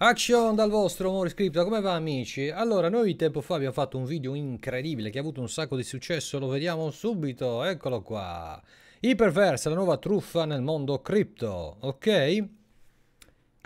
Action dal vostro Amore Scripta, come va amici? Allora, noi tempo fa abbiamo fatto un video incredibile che ha avuto un sacco di successo, lo vediamo subito, eccolo qua. Iperverse, la nuova truffa nel mondo cripto, ok?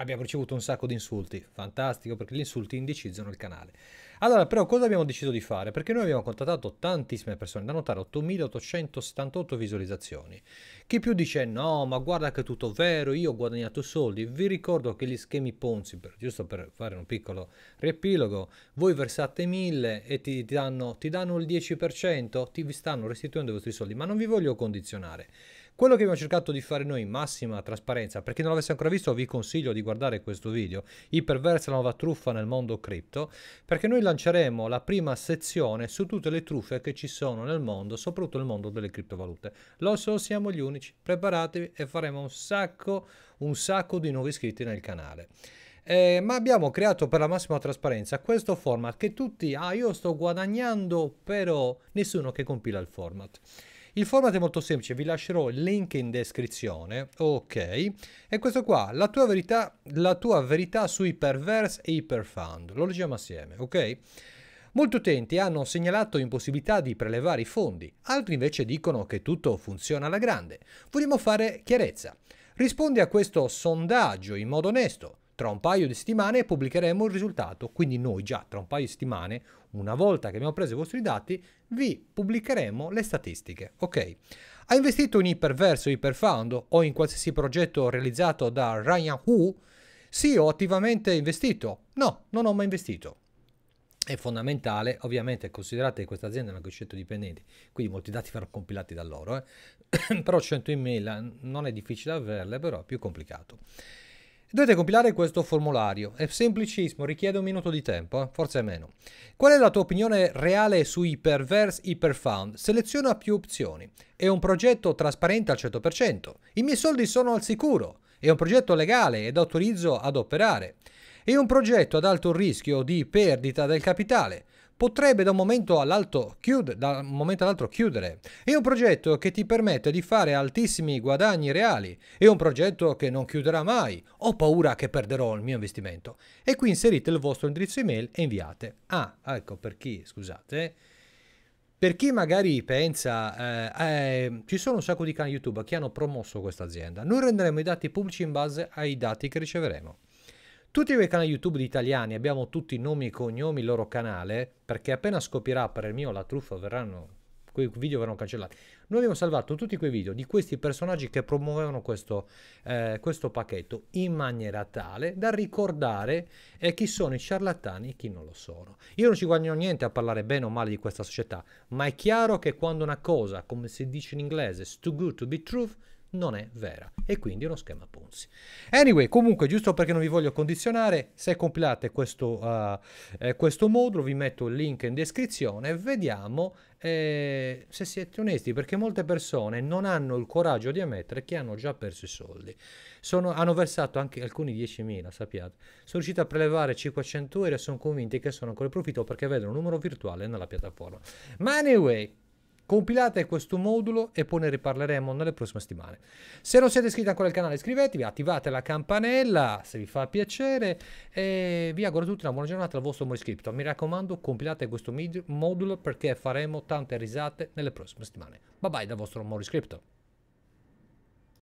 abbiamo ricevuto un sacco di insulti, fantastico perché gli insulti indicizzano il canale. Allora, però cosa abbiamo deciso di fare? Perché noi abbiamo contattato tantissime persone, da notare 8878 visualizzazioni. Chi più dice no, ma guarda che è tutto vero, io ho guadagnato soldi. Vi ricordo che gli schemi Ponzi, per, giusto per fare un piccolo riepilogo, voi versate 1000 e ti danno, ti danno il 10%, ti stanno restituendo i vostri soldi, ma non vi voglio condizionare. Quello che abbiamo cercato di fare noi in massima trasparenza, per chi non l'avesse ancora visto vi consiglio di guardare questo video, I la nuova truffa nel mondo cripto, perché noi lanceremo la prima sezione su tutte le truffe che ci sono nel mondo, soprattutto nel mondo delle criptovalute. Lo so, siamo gli unici, preparatevi e faremo un sacco, un sacco di nuovi iscritti nel canale. Eh, ma abbiamo creato per la massima trasparenza questo format che tutti, ah io sto guadagnando però nessuno che compila il format. Il format è molto semplice, vi lascerò il link in descrizione, ok? E questo qua, la tua verità, la tua verità sui perverse e i perfound, lo leggiamo assieme, ok? Molti utenti hanno segnalato impossibilità di prelevare i fondi, altri invece dicono che tutto funziona alla grande. Vogliamo fare chiarezza. Rispondi a questo sondaggio in modo onesto tra un paio di settimane pubblicheremo il risultato, quindi noi già tra un paio di settimane, una volta che abbiamo preso i vostri dati, vi pubblicheremo le statistiche, ok? Ha investito in Iperverso, Iperfound o in qualsiasi progetto realizzato da Ryan Hu? Sì, ho attivamente investito. No, non ho mai investito è fondamentale, ovviamente considerate che questa azienda è una coscienza dipendenti, quindi molti dati verranno compilati da loro, eh? però 100 email non è difficile averle, però è più complicato. Dovete compilare questo formulario, è semplicissimo, richiede un minuto di tempo, eh? forse meno. Qual è la tua opinione reale sui perverse Hyperfound? Seleziona più opzioni. È un progetto trasparente al 100%, i miei soldi sono al sicuro, è un progetto legale ed autorizzo ad operare. È un progetto ad alto rischio di perdita del capitale, potrebbe da un momento all'altro, chiud- all'altro chiudere. È un progetto che ti permette di fare altissimi guadagni reali, è un progetto che non chiuderà mai, ho paura che perderò il mio investimento. E qui inserite il vostro indirizzo email e inviate. Ah, ecco per chi, scusate. Per chi magari pensa, eh, eh, ci sono un sacco di canali YouTube che hanno promosso questa azienda, noi renderemo i dati pubblici in base ai dati che riceveremo. Tutti quei canali YouTube di italiani abbiamo tutti i nomi e cognomi, il loro canale, perché appena scoprirà per il mio la truffa verranno quei video verranno cancellati. Noi abbiamo salvato tutti quei video di questi personaggi che promuovevano questo, eh, questo pacchetto in maniera tale da ricordare eh, chi sono i ciarlatani e chi non lo sono. Io non ci guadagno niente a parlare bene o male di questa società, ma è chiaro che quando una cosa, come si dice in inglese, is too good to be truth, non è vera e quindi è uno schema Ponzi. Anyway, comunque, giusto perché non vi voglio condizionare, se compilate questo, uh, eh, questo modulo vi metto il link in descrizione, vediamo eh, se siete onesti, perché molte persone non hanno il coraggio di ammettere che hanno già perso i soldi. Sono, hanno versato anche alcuni 10.000, sappiate. Sono riuscito a prelevare 500 euro e sono convinti che sono ancora in profitto perché vedono un numero virtuale nella piattaforma. Ma anyway... Compilate questo modulo e poi ne riparleremo nelle prossime settimane. Se non siete iscritti ancora al canale iscrivetevi, attivate la campanella se vi fa piacere e vi auguro a tutti una buona giornata al vostro Moriscripto. Mi raccomando compilate questo modulo perché faremo tante risate nelle prossime settimane. Bye bye dal vostro Moriscripto.